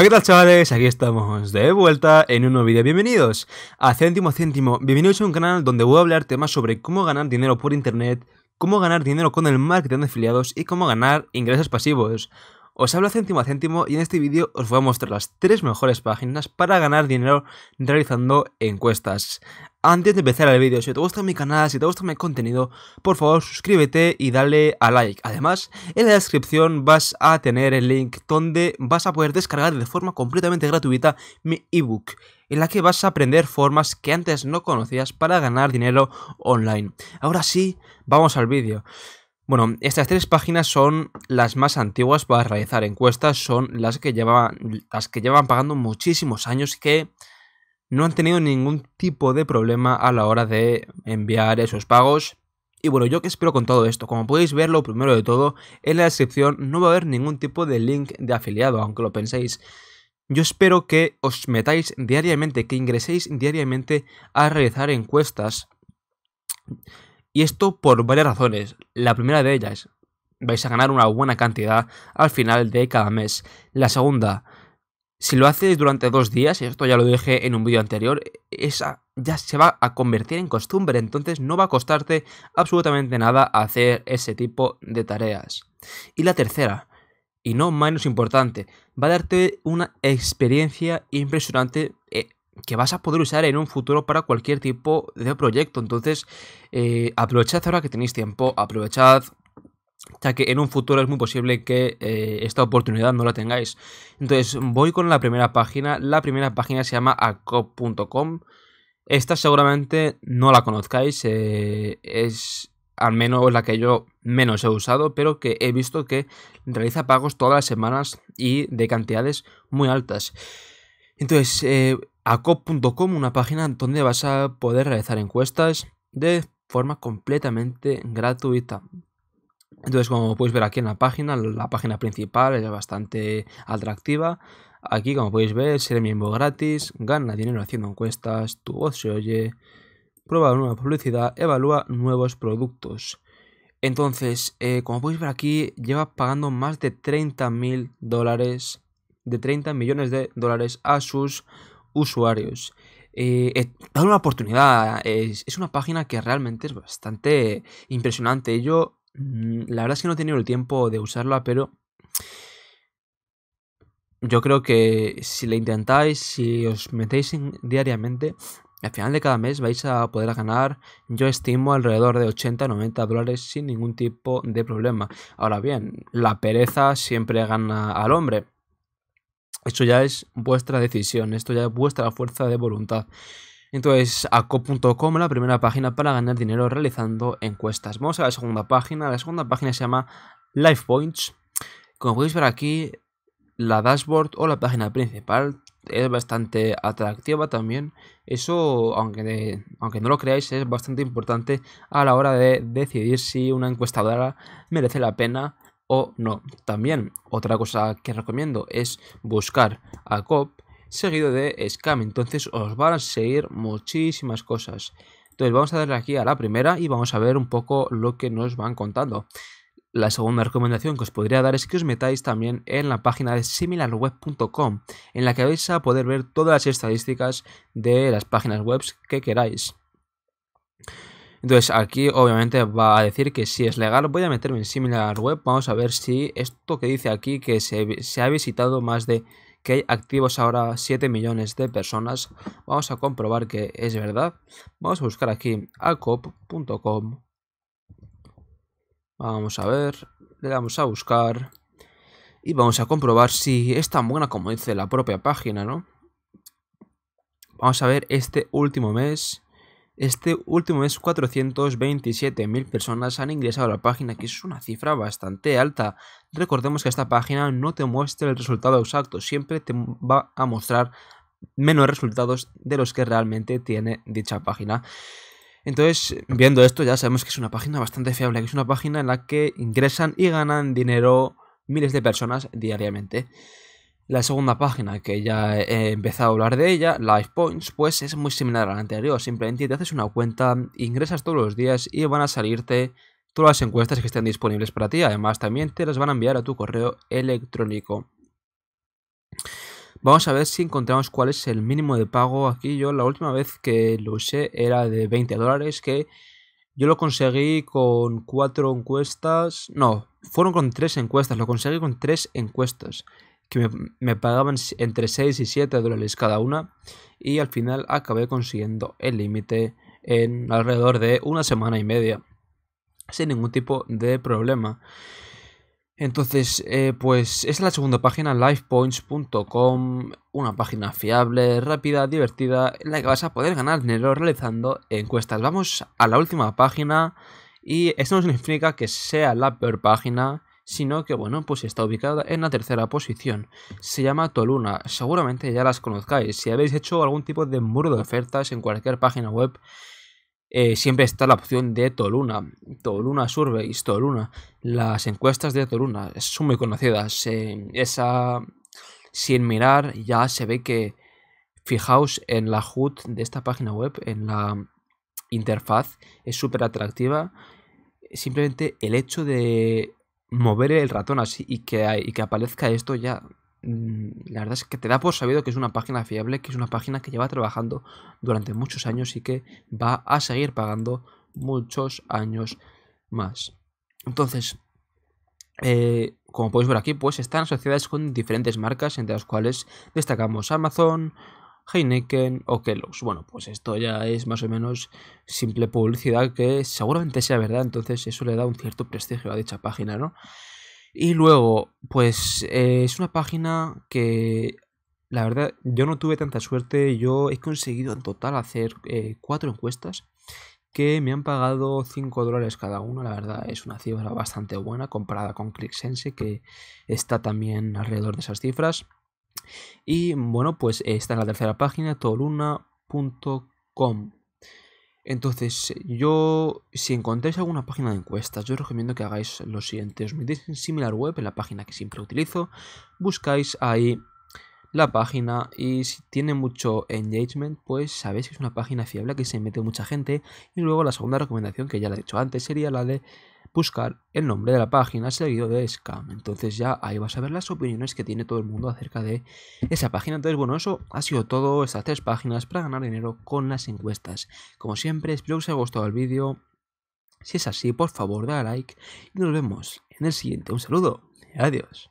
¿qué tal chavales? Aquí estamos de vuelta en un nuevo vídeo. Bienvenidos a Céntimo Céntimo. Bienvenidos a un canal donde voy a hablar temas sobre cómo ganar dinero por internet, cómo ganar dinero con el marketing de afiliados y cómo ganar ingresos pasivos. Os hablo céntimo a céntimo y en este vídeo os voy a mostrar las tres mejores páginas para ganar dinero realizando encuestas. Antes de empezar el vídeo, si te gusta mi canal, si te gusta mi contenido, por favor suscríbete y dale a like. Además, en la descripción vas a tener el link donde vas a poder descargar de forma completamente gratuita mi ebook en la que vas a aprender formas que antes no conocías para ganar dinero online. Ahora sí, vamos al vídeo. Bueno, estas tres páginas son las más antiguas para realizar encuestas, son las que llevan, las que llevan pagando muchísimos años y que no han tenido ningún tipo de problema a la hora de enviar esos pagos. Y bueno, yo que espero con todo esto, como podéis verlo, primero de todo, en la descripción no va a haber ningún tipo de link de afiliado, aunque lo penséis. Yo espero que os metáis diariamente, que ingreséis diariamente a realizar encuestas y esto por varias razones. La primera de ellas, vais a ganar una buena cantidad al final de cada mes. La segunda, si lo haces durante dos días, y esto ya lo dije en un vídeo anterior, esa ya se va a convertir en costumbre, entonces no va a costarte absolutamente nada hacer ese tipo de tareas. Y la tercera, y no menos importante, va a darte una experiencia impresionante que vas a poder usar en un futuro para cualquier tipo de proyecto. Entonces, eh, aprovechad ahora que tenéis tiempo, aprovechad ya que en un futuro es muy posible que eh, esta oportunidad no la tengáis. Entonces voy con la primera página. La primera página se llama acop.com. Esta seguramente no la conozcáis. Eh, es al menos la que yo menos he usado, pero que he visto que realiza pagos todas las semanas y de cantidades muy altas. Entonces, acop.com, una página donde vas a poder realizar encuestas de forma completamente gratuita. Entonces, como podéis ver aquí en la página, la página principal es bastante atractiva. Aquí, como podéis ver, ser miembro gratis, gana dinero haciendo encuestas, tu voz se oye, prueba nueva publicidad, evalúa nuevos productos. Entonces, eh, como podéis ver aquí, lleva pagando más de 30 mil dólares, de 30 millones de dólares a sus usuarios. Eh, eh dado una oportunidad. Es, una página que realmente es bastante impresionante. Yo, mm, la verdad es que no he tenido el tiempo de usarla, pero yo creo que si la intentáis, si os metéis en, diariamente, al final de cada mes vais a poder ganar, yo estimo, alrededor de 80-90 dólares sin ningún tipo de problema. Ahora bien, la pereza siempre gana al hombre esto ya es vuestra decisión, esto ya es vuestra fuerza de voluntad. Entonces, aco.com, la primera página para ganar dinero realizando encuestas. Vamos a la segunda página. La segunda página se llama Life Points. Como podéis ver aquí, la dashboard o la página principal es bastante atractiva también. Eso, aunque, aunque no lo creáis, es bastante importante a la hora de decidir si una encuestadora merece la pena o no. También otra cosa que recomiendo es buscar a COP seguido de Scam. Entonces os van a seguir muchísimas cosas. Entonces vamos a darle aquí a la primera y vamos a ver un poco lo que nos van contando. La segunda recomendación que os podría dar es que os metáis también en la página de similarweb.com, en la que vais a poder ver todas las estadísticas de las páginas web que queráis. Entonces aquí obviamente va a decir que si es legal. Voy a meterme en similar web, Vamos a ver si esto que dice aquí que se, ha visitado más de que hay activos ahora 7 millones de personas. Vamos a comprobar que es verdad. Vamos a buscar aquí acop.com. Vamos a ver, le damos a buscar y vamos a comprobar si es tan buena como dice la propia página, ¿no? Vamos a ver este último mes este último mes 427.000 personas han ingresado a la página, que es una cifra bastante alta. Recordemos que esta página no te muestra el resultado exacto, siempre te va a mostrar menos resultados de los que realmente tiene dicha página. Entonces, viendo esto, ya sabemos que es una página bastante fiable, que es una página en la que ingresan y ganan dinero miles de personas diariamente. La segunda página, que ya he empezado a hablar de ella, Life Points, pues es muy similar a la anterior. Simplemente te haces una cuenta, ingresas todos los días y van a salirte todas las encuestas que estén disponibles para ti. Además, también te las van a enviar a tu correo electrónico. Vamos a ver si encontramos cuál es el mínimo de pago. Aquí yo la última vez que lo usé era de 20 dólares, que yo lo conseguí con cuatro encuestas. No, fueron con tres encuestas. Lo conseguí con tres encuestas que me, pagaban entre 6 y 7 dólares cada una y al final acabé consiguiendo el límite en alrededor de una semana y media sin ningún tipo de problema. Entonces, eh, pues es la segunda página, lifepoints.com, una página fiable, rápida, divertida, en la que vas a poder ganar dinero realizando encuestas. Vamos a la última página y esto no significa que sea la peor página sino que bueno, pues está ubicada en la tercera posición. Se llama Toluna, seguramente ya las conozcáis. Si habéis hecho algún tipo de muro de ofertas en cualquier página web, eh, siempre está la opción de Toluna, Toluna Surveys, Toluna. Las encuestas de Toluna son muy conocidas. esa, sin mirar, ya se ve que, fijaos en la HUD de esta página web, en la interfaz, es súper atractiva. Simplemente el hecho de mover el ratón así y que, que aparezca esto ya mm, la verdad es que te da por sabido que es una página fiable, que es una página que lleva trabajando durante muchos años y que va a seguir pagando muchos años más. Entonces, eh, como podéis ver aquí, pues están asociadas con diferentes marcas, entre las cuales destacamos Amazon, Heineken o Kellogg's. Bueno, pues esto ya es más o menos simple publicidad que seguramente sea verdad, entonces eso le da un cierto prestigio a dicha página, ¿no? Y luego, pues eh, es una página que la verdad yo no tuve tanta suerte, yo he conseguido en total hacer eh, cuatro encuestas que me han pagado 5 dólares cada una. la verdad es una cifra bastante buena comparada con ClickSense que está también alrededor de esas cifras. Y bueno, pues está en la tercera página, toluna.com. Entonces, yo, si encontráis alguna página de encuestas, yo os recomiendo que hagáis lo siguiente. Os metéis en similar web, en la página que siempre utilizo, buscáis ahí la página y si tiene mucho engagement, pues sabéis que es una página fiable que se mete mucha gente. Y luego la segunda recomendación, que ya la he dicho antes, sería la de buscar el nombre de la página seguido de Scam. Entonces ya ahí vas a ver las opiniones que tiene todo el mundo acerca de esa página. Entonces bueno, eso ha sido todo, estas tres páginas para ganar dinero con las encuestas. Como siempre, espero que os haya gustado el vídeo. Si es así, por favor, da like y nos vemos en el siguiente. Un saludo. Adiós.